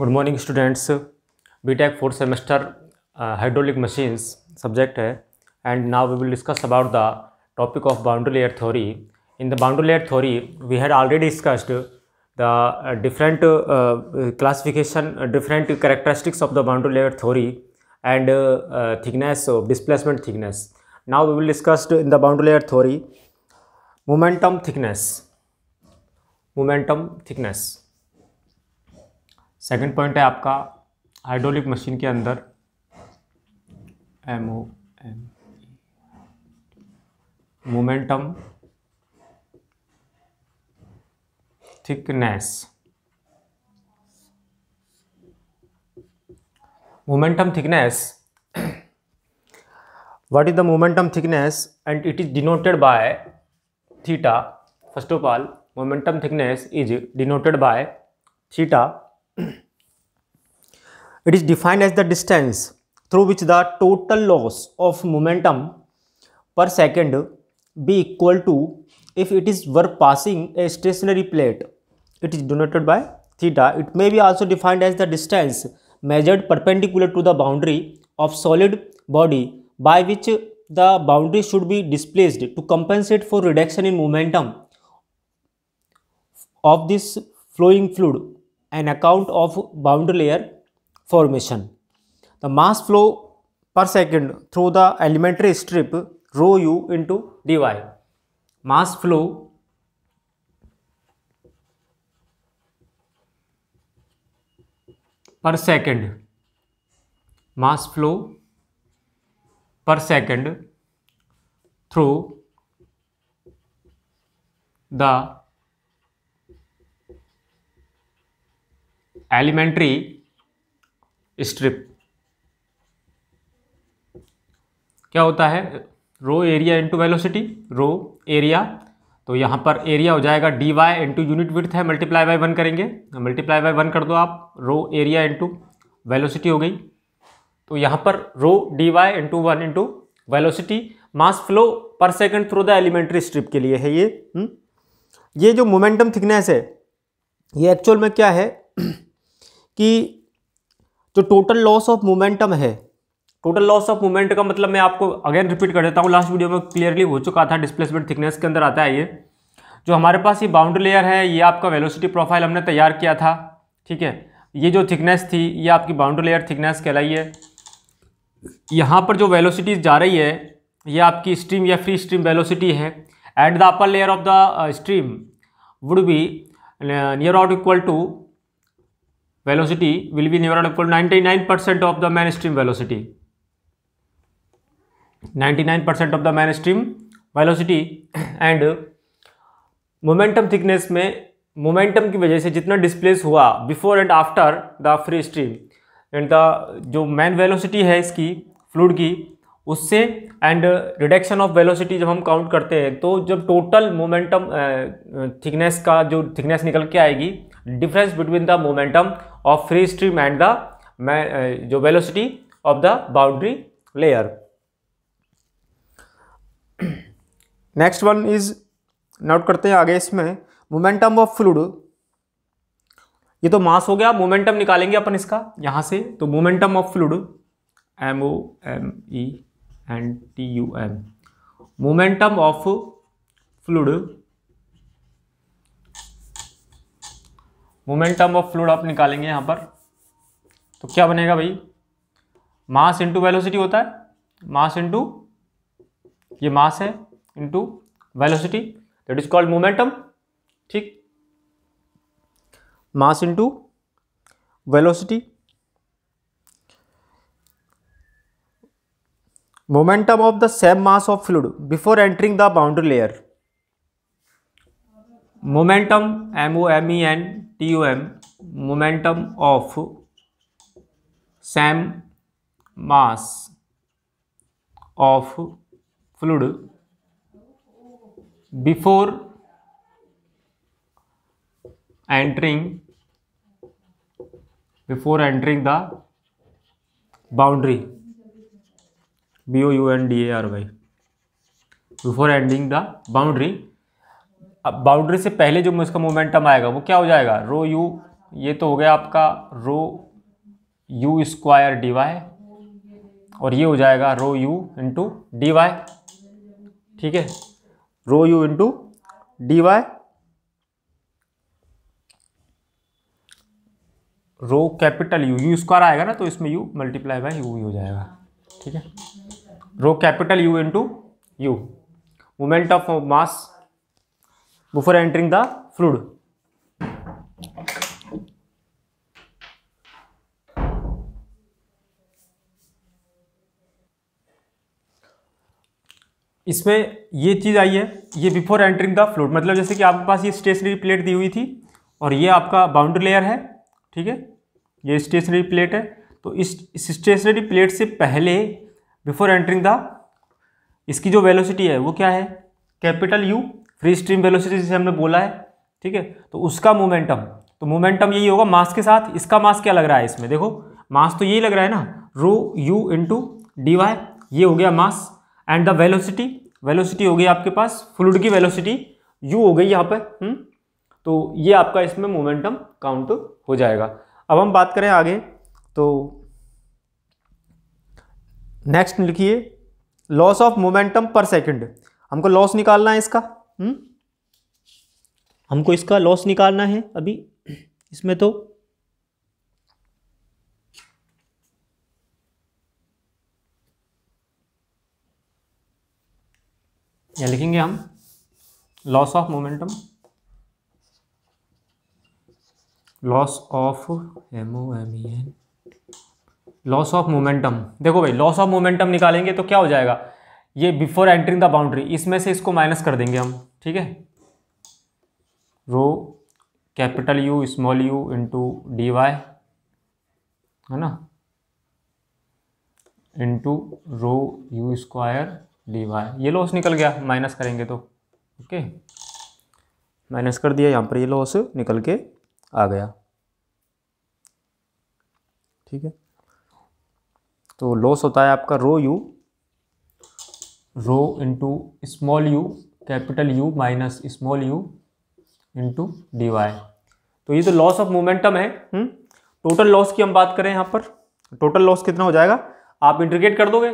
Good morning students BTech fourth semester hydraulic machines subject है and now we will discuss about the topic of boundary layer theory in the boundary layer theory we had already discussed the uh, different uh, classification uh, different characteristics of the boundary layer theory and thickness of displacement thickness now we will discuss in the boundary layer theory momentum thickness momentum thickness second point है आपका hydraulic machine के अंदर M O M momentum thickness momentum thickness what is the momentum thickness and it is denoted by theta first of all momentum thickness is denoted by theta it is defined as the distance through which the total loss of momentum per second be equal to if it is were passing a stationary plate it is denoted by theta it may be also defined as the distance measured perpendicular to the boundary of solid body by which the boundary should be displaced to compensate for reduction in momentum of this flowing fluid an account of boundary layer formation. The mass flow per second through the elementary strip rho u into dy. Mass flow per second mass flow per second through the elementary strip क्या होता है rho area into velocity rho area तो यहाँ पर area हो जाएगा D Y into unit width है multiply by one करेंगे मल्टीप्लाई बाई वन कर दो आप रो एरिया इंटू वेलोसिटी हो गई तो यहाँ पर rho D Y into one into velocity mass flow per second through the elementary strip के लिए है ये हुँ? हम्म। ये जो मोमेंटम थिकनेस है ये एक्चुअल में क्या है कि जो टोटल लॉस ऑफ मोमेंटम है टोटल लॉस ऑफ मोमेंट का मतलब मैं आपको अगेन रिपीट कर देता हूँ लास्ट वीडियो में क्लियरली हो चुका था डिस्प्लेसमेंट थिकनेस के अंदर आता है ये जो हमारे पास ये बाउंड्री लेयर है ये आपका वेलोसिटी प्रोफाइल हमने तैयार किया था ठीक है ये जो थिकनेस थी ये आपकी बाउंड्री लेयर थिकनेस कहलाई है यहाँ पर जो वेलोसिटी जा रही है ये आपकी स्ट्रीम या फ्री स्ट्रीम वेलोसिटी है at the upper layer of the stream would be near out equal to velocity will be never equal 99% of the mainstream velocity. 99% of the mainstream velocity and momentum thickness में momentum की वजह से जितना displace हुआ before and after the free stream and the जो main velocity है इसकी fluid की उससे एंड रिडक्शन ऑफ वेलोसिटी जब हम काउंट करते हैं तो जब momentum uh, thickness का जो thickness निकल के आएगी difference between the momentum of free stream and the जो velocity of the boundary layer next one is note करते हैं आगे इसमें मोमेंटम ऑफ फ्लूड ये तो मास हो गया मोमेंटम निकालेंगे अपन इसका यहां से तो momentum of fluid M O M E and T U M momentum of fluid momentum of fluid आप निकालेंगे यहाँ पर तो क्या बनेगा भाई मास इंटू वेलोसिटी होता है मास इंटू ये मास है into velocity that is called momentum ठीक mass into velocity momentum of the same mass of fluid before entering the boundary layer momentum M O M E N T O M momentum of same mass of fluid before entering before entering the boundary B O U N D A R Y before ending the boundary अब boundary से पहले जो इसका momentum आएगा वो क्या हो जाएगा रो यू ये तो हो गया आपका rho U square D Y और ये हो जाएगा rho U into D Y ठीक है rho U into D Y rho capital U U square आएगा ना तो इसमें यू मल्टीप्लाई बाय यू हो जाएगा ठीक है rho capital U into U moment of mass before entering the fluid इसमें ये चीज़ आई है ये बिफोर एंटरिंग द फ्लूड मतलब जैसे कि आपके पास ये स्टेशनरी प्लेट दी हुई थी और ये आपका बाउंड्री लेयर है ठीक है ये स्टेशनरी प्लेट है तो इस स्टेशनरी प्लेट से पहले बिफोर एंटरिंग द इसकी जो वेलोसिटी है वो क्या है capital U free stream velocity जिसे हमने बोला है ठीक है तो उसका मोमेंटम तो मोमेंटम यही होगा मास के साथ इसका मास क्या लग रहा है इसमें देखो मास तो यही लग रहा है ना rho U into D Y ये हो गया mass and the velocity velocity हो गई आपके पास फ्लूड की वेलोसिटी यू हो गई यहाँ पर हुँ? हम्म? तो ये आपका इसमें मोमेंटम काउंट हो जाएगा अब हम बात करें आगे तो नेक्स्ट लिखिए loss of momentum per second हमको लॉस निकालना है इसका हुँ? हम्म? हमको इसका लॉस निकालना है अभी इसमें तो या लिखेंगे हम loss of momentum loss of M O M E N loss of momentum देखो भाई लॉस ऑफ मोमेंटम निकालेंगे तो क्या हो जाएगा ये बिफोर एंटरिंग द बाउंड्री इसमें से इसको माइनस कर देंगे हम ठीक है rho capital U small U into D Y है ना into rho U square D Y ये लॉस निकल गया माइनस करेंगे तो ओके माइनस कर दिया यहाँ पर ये लॉस निकल के आ गया ठीक है तो लॉस होता है आपका rho U rho into small U capital U minus small U into D Y तो ये तो लॉस ऑफ मोमेंटम है टोटल हम्म, लॉस की हम बात करें यहाँ पर टोटल लॉस कितना हो जाएगा आप इंटीग्रेट कर दोगे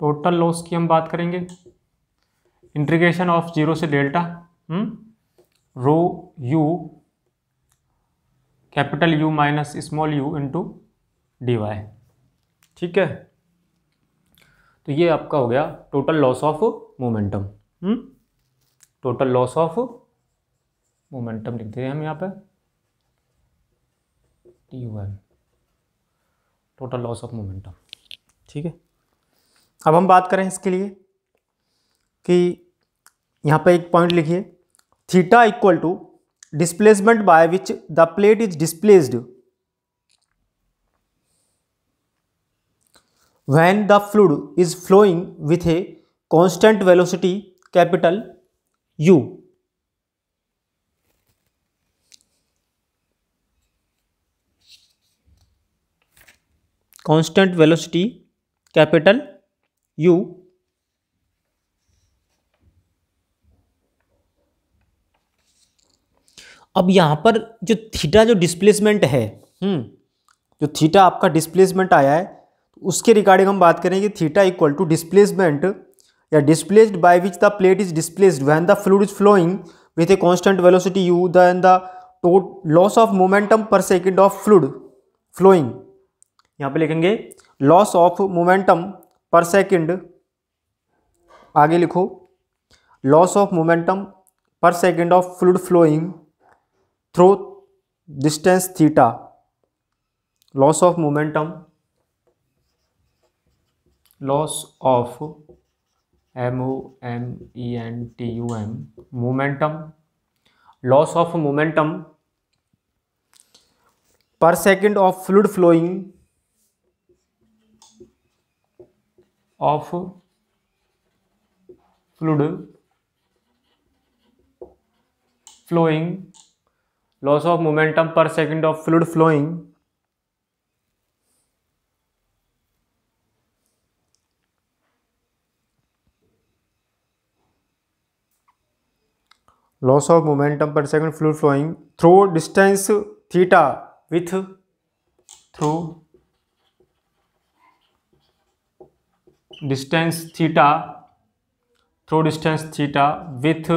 टोटल लॉस की हम बात करेंगे इंट्रीग्रेशन ऑफ जीरो से delta hmm? Rho U capital U minus small U into D Y ठीक है तो ये आपका हो गया total loss of momentum total loss of momentum लिख दे रहे हैं हम यहाँ पे T Y total loss of momentum ठीक है अब हम बात करें इसके लिए कि यहाँ पे एक पॉइंट लिखिए theta equal to displacement by which the plate is displaced when the fluid is flowing with a constant velocity capital U constant velocity capital U अब यहाँ पर जो थीटा जो डिस्प्लेसमेंट है हम्म, जो थीटा आपका डिस्प्लेसमेंट आया है तो उसके रिगार्डिंग हम बात करेंगे थीटा इक्वल टू डिस्प्लेसमेंट या displaced by which the plate is displaced when the fluid is flowing with a constant velocity U then the loss of momentum per second of fluid flowing यहाँ पे लिखेंगे loss of momentum per second आगे लिखो loss of momentum per second of fluid flowing through distance theta loss of momentum loss of M O M E N T U M momentum loss of momentum per second of fluid flowing of fluid flowing loss of momentum per second of fluid flowing loss of momentum per second fluid flowing through distance theta with through distance theta through distance theta with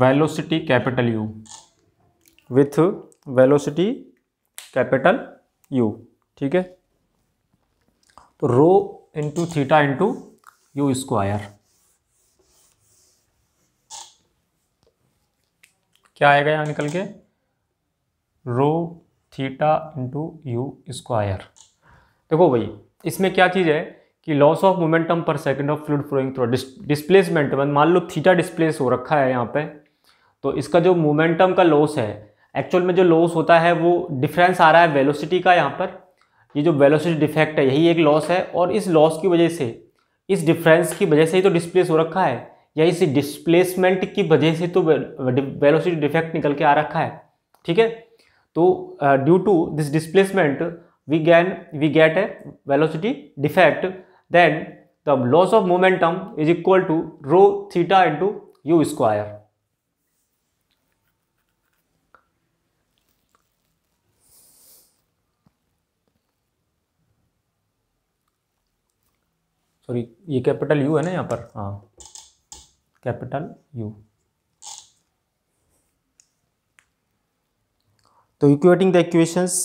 velocity capital U with velocity capital U ठीक है तो rho into theta into U square क्या आएगा यहाँ निकल के rho theta into U square देखो भाई इसमें क्या चीज़ है कि loss of momentum per second of fluid flowing through displacement मान लो थीटा डिस्प्लेस हो रखा है यहाँ पे तो इसका जो मोमेंटम का लॉस है एक्चुअल में जो लॉस होता है वो डिफरेंस आ रहा है वेलोसिटी का यहाँ पर ये जो वेलोसिटी डिफेक्ट है यही एक लॉस है और इस लॉस की वजह से इस डिफरेंस की वजह से ही तो डिस्प्लेस हो रखा है या इस डिस्प्लेसमेंट की वजह से तो वेलोसिटी डिफेक्ट निकल के आ रखा है ठीक है तो due to this displacement we gain we get a velocity defect then the loss of momentum is equal to rho theta into u square. Sorry ये कैपिटल यू है ना यहां पर हाँ कैपिटल यू तो इक्वेटिंग द इक्वेशंस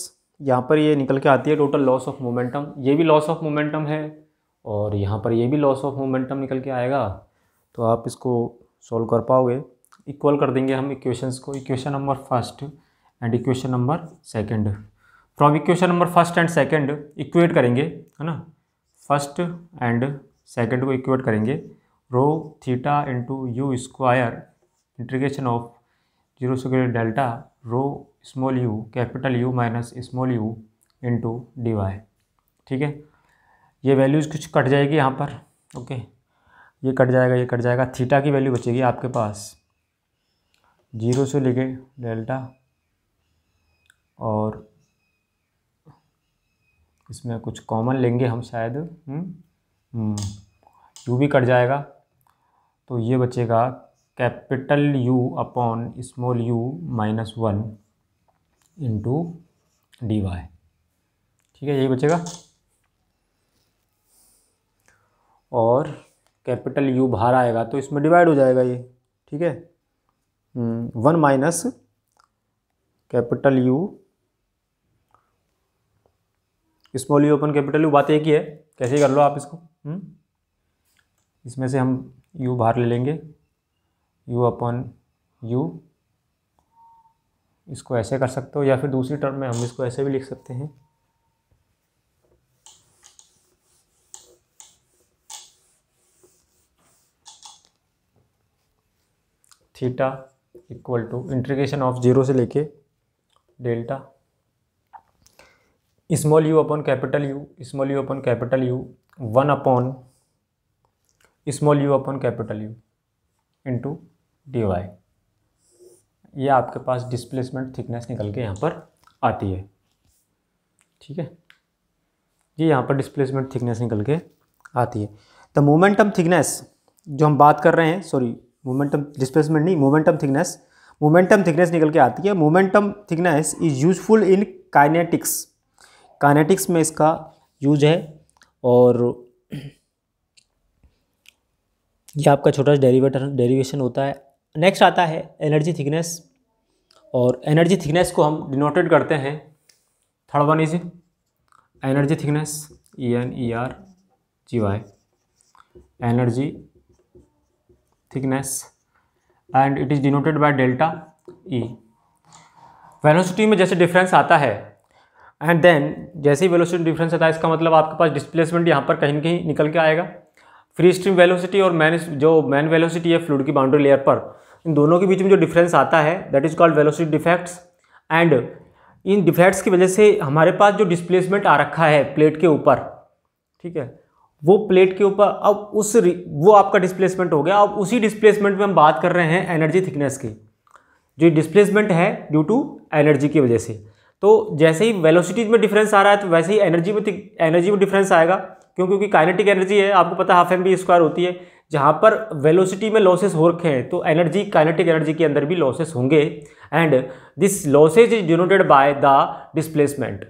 यहाँ पर ये निकल के आती है टोटल लॉस ऑफ मोमेंटम ये भी लॉस ऑफ मोमेंटम है और यहाँ पर ये भी लॉस ऑफ मोमेंटम निकल के आएगा तो आप इसको सॉल्व कर पाओगे इक्वल कर देंगे हम इक्वेशंस को equation number first and equation number second from equation number first and second equate करेंगे है ना फर्स्ट एंड सेकंड को इक्वेट करेंगे rho theta into U square integration of zero square delta rho small U capital U minus small U into D Y ठीक है ये values कुछ cut जाएगी यहाँ पर ओके ये कट जाएगा ये कट जाएगा थीटा की वैल्यू बचेगी आपके पास जीरो से लेके डेल्टा और इसमें कुछ कॉमन लेंगे हम शायद यू हम्म, हम्म, भी कट जाएगा तो ये बचेगा capital U upon small U minus one into D Y ठीक है यही बचेगा और कैपिटल यू बाहर आएगा तो इसमें डिवाइड हो जाएगा ये ठीक है one minus capital U small U open capital U बात एक ही है कैसे कर लो आप इसको हम्म? इसमें से हम यू बाहर ले लेंगे यू अपन यू इसको ऐसे कर सकते हो या फिर दूसरी टर्म में हम इसको ऐसे भी लिख सकते हैं theta equal to integration of zero से लेके delta small U upon capital U small U upon capital U one upon small U upon capital U into D Y ये आपके पास डिस्प्लेसमेंट थिकनेस निकल के यहाँ पर आती है ठीक है ये यहाँ पर डिस्प्लेसमेंट थिकनेस निकल के आती है द मोमेंटम थिकनेस जो हम बात कर रहे हैं सॉरी मोमेंटम डिस्प्लेसमेंट नहीं मोमेंटम थिकनेस मोमेंटम थिकनेस निकल के आती है momentum thickness is useful in kinetics kinetics में इसका यूज है और यह आपका छोटा सा डेरीवेटर डेरीवेशन होता है नेक्स्ट आता है एनर्जी थिकनेस और एनर्जी थिकनेस को हम डिनोटेट करते हैं third one is energy thickness E N E R G Y energy thickness and it is denoted by delta E velocity में जैसे डिफरेंस आता है एंड देन जैसे ही वेलोसिटी डिफरेंस आता है इसका मतलब आपके पास डिस्प्लेसमेंट यहाँ पर कहीं ना कहीं निकल के आएगा फ्री स्ट्रीम वेलोसिटी और मैन जो मैन वेलोसिटी है फ्लूड की बाउंड्री लेयर पर इन दोनों के बीच में जो डिफरेंस आता है that is called velocity defects and इन डिफेक्ट्स की वजह से हमारे पास जो डिस्प्लेसमेंट आ रखा है प्लेट के ऊपर ठीक है वो प्लेट के ऊपर अब उस वो आपका डिस्प्लेसमेंट हो गया अब उसी डिस्प्लेसमेंट में हम बात कर रहे हैं एनर्जी थिकनेस की जो डिस्प्लेसमेंट है ड्यू टू एनर्जी की वजह से तो जैसे ही वेलोसिटीज में डिफरेंस आ रहा है तो वैसे ही एनर्जी में एनर्जी में डिफरेंस आएगा क्यों क्योंकि काइनेटिक एनर्जी है आपको पता हाफ एम बी स्क्वायर होती है जहाँ पर वेलोसिटी में लॉसेस हो रखे हैं तो एनर्जी काइनेटिक एनर्जी के अंदर भी लॉसेस होंगे and this losses is denoted by the displacement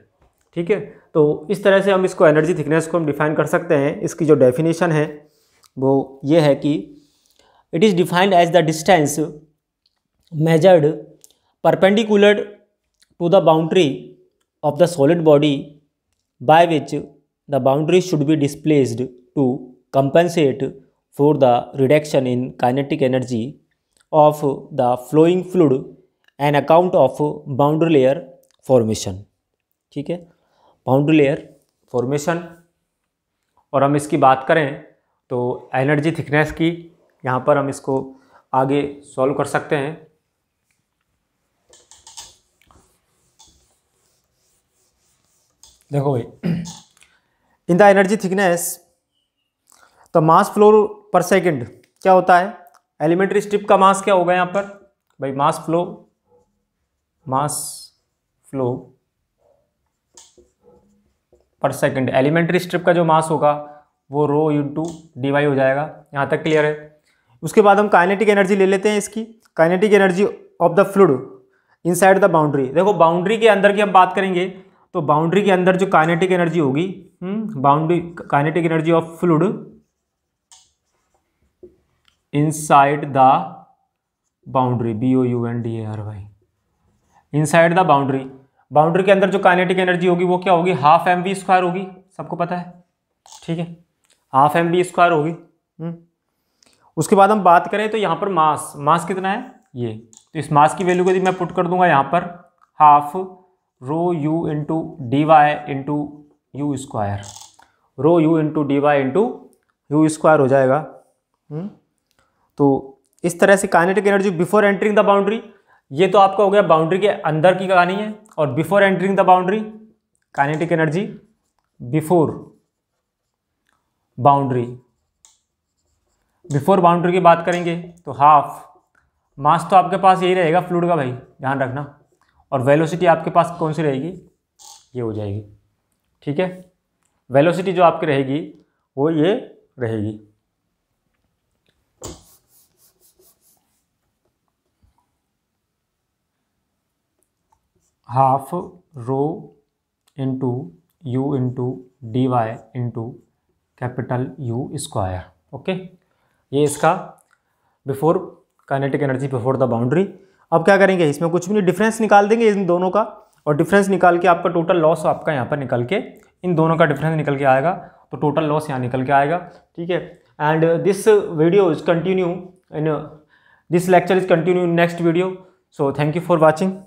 ठीक है तो इस तरह से हम इसको एनर्जी थिकनेस को हम डिफाइन कर सकते हैं इसकी जो डेफिनेशन है वो ये है कि it is defined as the distance measured perpendicular to the boundary of the solid body by which the boundary should be displaced to compensate for the reduction in kinetic energy of the flowing fluid on account of boundary layer formation ठीक है boundary layer formation और हम इसकी बात करें तो energy thickness की यहाँ पर हम इसको आगे सॉल्व कर सकते हैं देखो भाई in the energy thickness the mass flow per second क्या होता है एलिमेंट्री स्ट्रिप का मास क्या होगा यहाँ पर भाई mass flow mass flow per second elementary strip का जो मास होगा वो रो इंटू डी वाई हो जाएगा यहाँ तक क्लियर है उसके बाद हम काइनेटिक एनर्जी ले लेते हैं इसकी kinetic energy of the fluid inside the boundary देखो बाउंड्री के अंदर की हम बात करेंगे तो बाउंड्री के अंदर जो काइनेटिक एनर्जी होगी boundary kinetic energy of fluid inside the boundary B O U N D A R Y inside the boundary boundary के अंदर जो काइनेटिक एनर्जी होगी वो क्या होगी हाफ एम बी स्क्वायर होगी सबको पता है ठीक है हाफ एम बी स्क्वायर होगी हम्म। उसके बाद हम बात करें तो यहाँ पर मास मास कितना है ये तो इस मास की वैल्यू को यदि मैं पुट कर दूंगा यहाँ पर half rho U into D Y into U square rho U into D Y into U square हो जाएगा हम्म। तो इस तरह से kinetic energy before entering the boundary ये तो आपका हो गया बाउंड्री के अंदर की कहानी है और before entering the boundary kinetic energy before boundary before boundary की बात करेंगे तो हाफ मास तो आपके पास यही रहेगा फ्लूड का भाई ध्यान रखना और वेलोसिटी आपके पास कौन सी रहेगी ये हो जाएगी ठीक है वेलोसिटी जो आपकी रहेगी वो ये रहेगी half rho into U into D Y into capital U square okay ये इसका before kinetic energy before the boundary अब क्या करेंगे इसमें कुछ भी नहीं डिफरेंस निकाल देंगे इन दोनों का और डिफरेंस निकाल के आपका टोटल लॉस आपका यहाँ पर निकल के इन दोनों का डिफरेंस निकल के आएगा तो टोटल लॉस यहाँ निकल के आएगा ठीक है and this video is continue in this lecture is continue in next video so thank you for watching